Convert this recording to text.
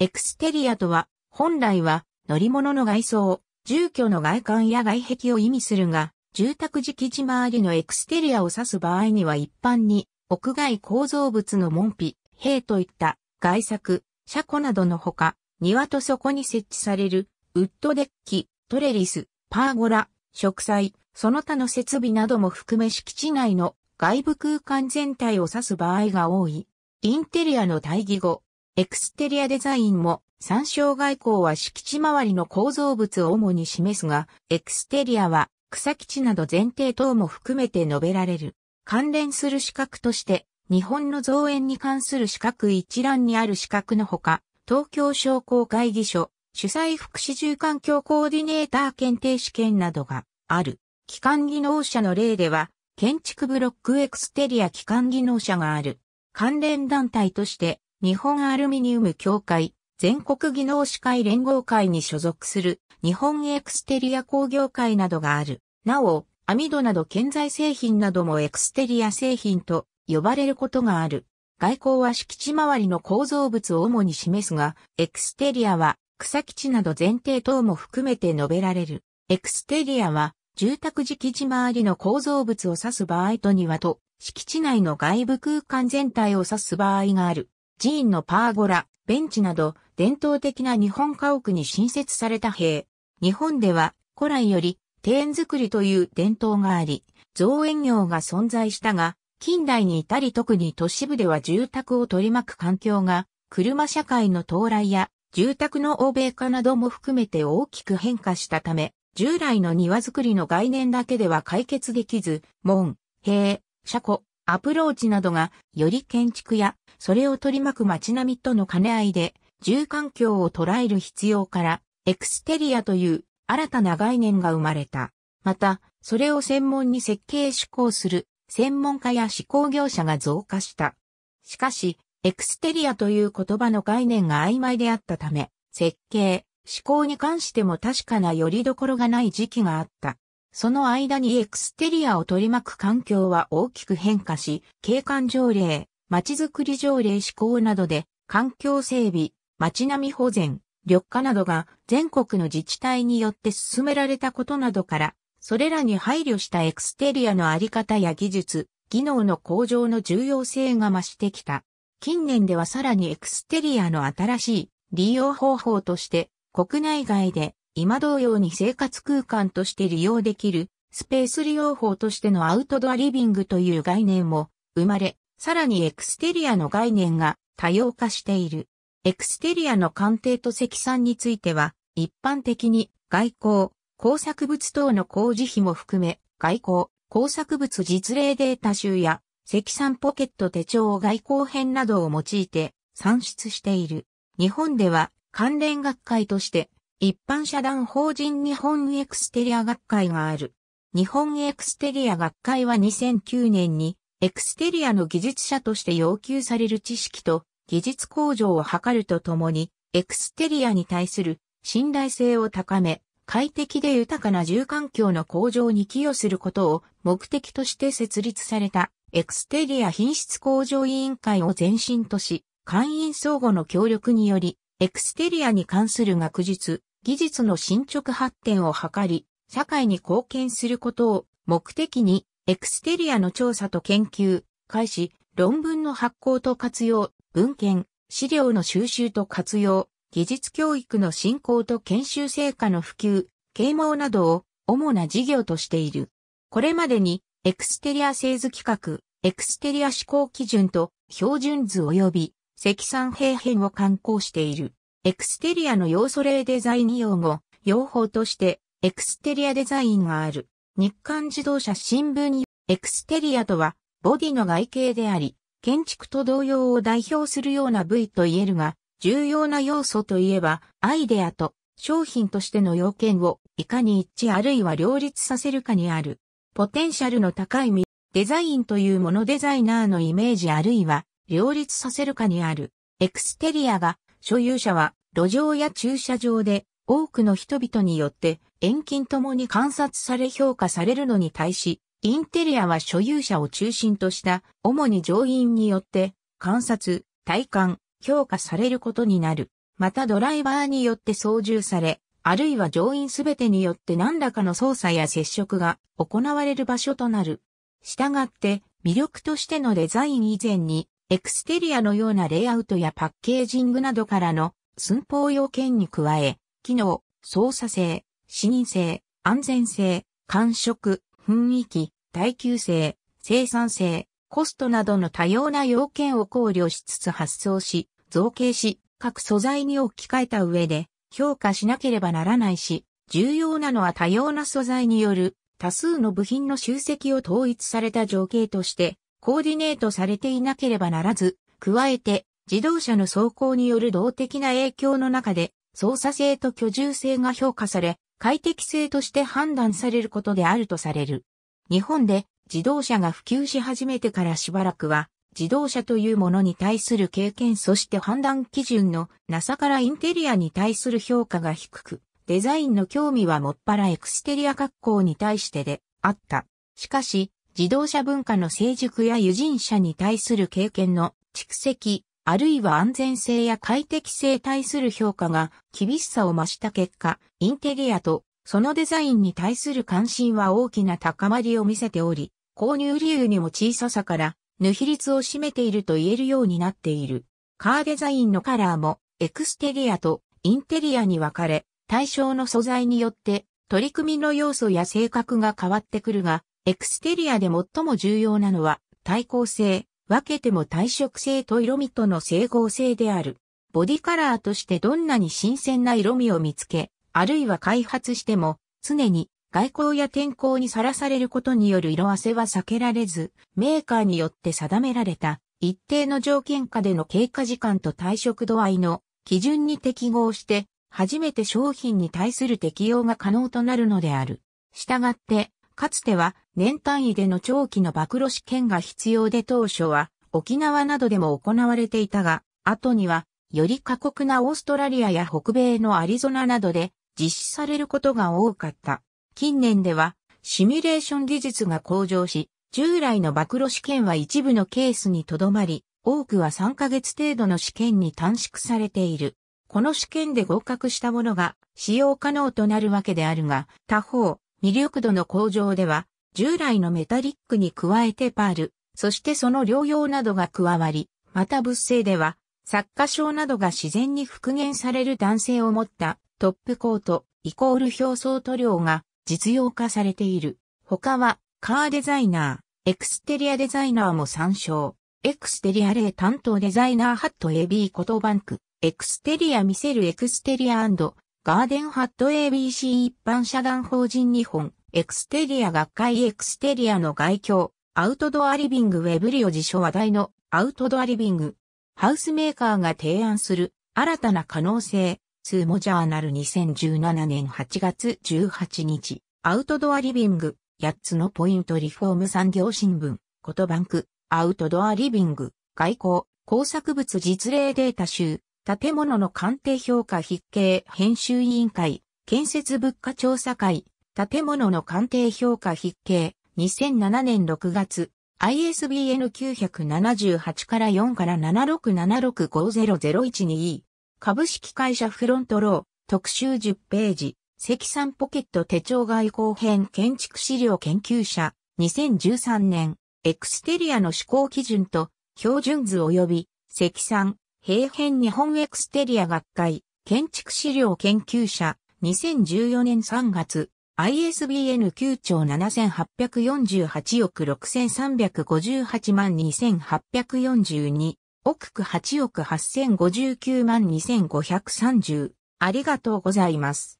エクステリアとは、本来は乗り物の外装、住居の外観や外壁を意味するが、住宅敷地周りのエクステリアを指す場合には一般に、屋外構造物の門扉、塀といった外柵、車庫などのほか、庭とそこに設置される、ウッドデッキ、トレリス、パーゴラ、植栽、その他の設備なども含め敷地内の外部空間全体を指す場合が多い。インテリアの対義語、エクステリアデザインも参照外交は敷地周りの構造物を主に示すが、エクステリアは草基地など前提等も含めて述べられる。関連する資格として、日本の造園に関する資格一覧にある資格のほか、東京商工会議所、主催福祉住環境コーディネーター検定試験などがある。機関技能者の例では、建築ブロックエクステリア機関技能者がある。関連団体として、日本アルミニウム協会、全国技能士会連合会に所属する日本エクステリア工業会などがある。なお、網戸など建材製品などもエクステリア製品と呼ばれることがある。外交は敷地周りの構造物を主に示すが、エクステリアは草基地など前提等も含めて述べられる。エクステリアは住宅敷地周りの構造物を指す場合と庭と敷地内の外部空間全体を指す場合がある。寺院のパーゴラ、ベンチなど伝統的な日本家屋に新設された塀。日本では古来より庭園作りという伝統があり、造園業が存在したが、近代に至り特に都市部では住宅を取り巻く環境が、車社会の到来や住宅の欧米化なども含めて大きく変化したため、従来の庭作りの概念だけでは解決できず、門、塀、車庫、アプローチなどがより建築やそれを取り巻く街並みとの兼ね合いで、住環境を捉える必要から、エクステリアという新たな概念が生まれた。また、それを専門に設計施行する専門家や施工業者が増加した。しかし、エクステリアという言葉の概念が曖昧であったため、設計、施工に関しても確かなよりどころがない時期があった。その間にエクステリアを取り巻く環境は大きく変化し、景観条例、ちづくり条例施行などで、環境整備、街並み保全、緑化などが全国の自治体によって進められたことなどから、それらに配慮したエクステリアのあり方や技術、技能の向上の重要性が増してきた。近年ではさらにエクステリアの新しい利用方法として、国内外で今同様に生活空間として利用できるスペース利用法としてのアウトドアリビングという概念も生まれ、さらにエクステリアの概念が多様化している。エクステリアの鑑定と積算については、一般的に外交、工作物等の工事費も含め、外交、工作物実例データ集や、積算ポケット手帳を外交編などを用いて算出している。日本では関連学会として、一般社団法人日本エクステリア学会がある。日本エクステリア学会は2009年にエクステリアの技術者として要求される知識と技術向上を図るとともに、エクステリアに対する信頼性を高め、快適で豊かな住環境の向上に寄与することを目的として設立されたエクステリア品質向上委員会を前身とし、会員相互の協力により、エクステリアに関する学術、技術の進捗発展を図り、社会に貢献することを目的にエクステリアの調査と研究、開始、論文の発行と活用、文献、資料の収集と活用、技術教育の振興と研修成果の普及、啓蒙などを主な事業としている。これまでに、エクステリア製図規格、エクステリア思行基準と標準図及び積算平辺を刊行している。エクステリアの要素例デザイン用語、用法として、エクステリアデザインがある。日刊自動車新聞にエクステリアとは、ボディの外形であり、建築と同様を代表するような部位と言えるが、重要な要素といえば、アイデアと商品としての要件をいかに一致あるいは両立させるかにある。ポテンシャルの高いみ、デザインというものデザイナーのイメージあるいは両立させるかにある。エクステリアが所有者は路上や駐車場で多くの人々によって遠近ともに観察され評価されるのに対し、インテリアは所有者を中心とした主に乗員によって観察、体感、評価されることになる。またドライバーによって操縦され、あるいは乗員すべてによって何らかの操作や接触が行われる場所となる。従って、魅力としてのデザイン以前に、エクステリアのようなレイアウトやパッケージングなどからの寸法要件に加え、機能、操作性、視認性、安全性、感触、雰囲気、耐久性、生産性、コストなどの多様な要件を考慮しつつ発想し、造形し、各素材に置き換えた上で評価しなければならないし、重要なのは多様な素材による多数の部品の集積を統一された情景としてコーディネートされていなければならず、加えて自動車の走行による動的な影響の中で操作性と居住性が評価され、快適性として判断されることであるとされる。日本で自動車が普及し始めてからしばらくは、自動車というものに対する経験そして判断基準のなさからインテリアに対する評価が低く、デザインの興味はもっぱらエクステリア格好に対してであった。しかし、自動車文化の成熟や輸人車に対する経験の蓄積、あるいは安全性や快適性対する評価が厳しさを増した結果、インテリアとそのデザインに対する関心は大きな高まりを見せており、購入理由にも小ささから、ぬ比率を占めていると言えるようになっている。カーデザインのカラーも、エクステリアとインテリアに分かれ、対象の素材によって取り組みの要素や性格が変わってくるが、エクステリアで最も重要なのは、耐候性、分けても耐色性と色味との整合性である。ボディカラーとしてどんなに新鮮な色味を見つけ、あるいは開発しても、常に外交や天候にさらされることによる色あせは避けられず、メーカーによって定められた一定の条件下での経過時間と退色度合いの基準に適合して、初めて商品に対する適用が可能となるのである。したがって、かつては年単位での長期の暴露試験が必要で当初は沖縄などでも行われていたが、後にはより過酷なオーストラリアや北米のアリゾナなどで実施されることが多かった。近年ではシミュレーション技術が向上し、従来の暴露試験は一部のケースにとどまり、多くは3ヶ月程度の試験に短縮されている。この試験で合格したものが使用可能となるわけであるが、他方、魅力度の向上では従来のメタリックに加えてパール、そしてその療養などが加わり、また物性では、作家賞などが自然に復元される男性を持ったトップコート、イコール表層塗料が実用化されている。他は、カーデザイナー、エクステリアデザイナーも参照。エクステリア例担当デザイナーハット AB コトバンク、エクステリア見せるエクステリアガーデンハット ABC 一般社団法人日本、エクステリア学会エクステリアの外境、アウトドアリビングウェブリオ辞書話題のアウトドアリビング。ハウスメーカーが提案する新たな可能性、ツモジャーナル2017年8月18日、アウトドアリビング、8つのポイントリフォーム産業新聞、ことバンク、アウトドアリビング、外交、工作物実例データ集、建物の鑑定評価筆形編集委員会、建設物価調査会、建物の鑑定評価筆計、2007年6月、ISBN 978から4から767650012株式会社フロントロー、特集10ページ、積算ポケット手帳外交編建築資料研究者、2013年、エクステリアの施行基準と標準図及び積算、平変日本エクステリア学会、建築資料研究者、2014年3月、ISBN 9兆7848億6358万2842億区8億8059万2530ありがとうございます。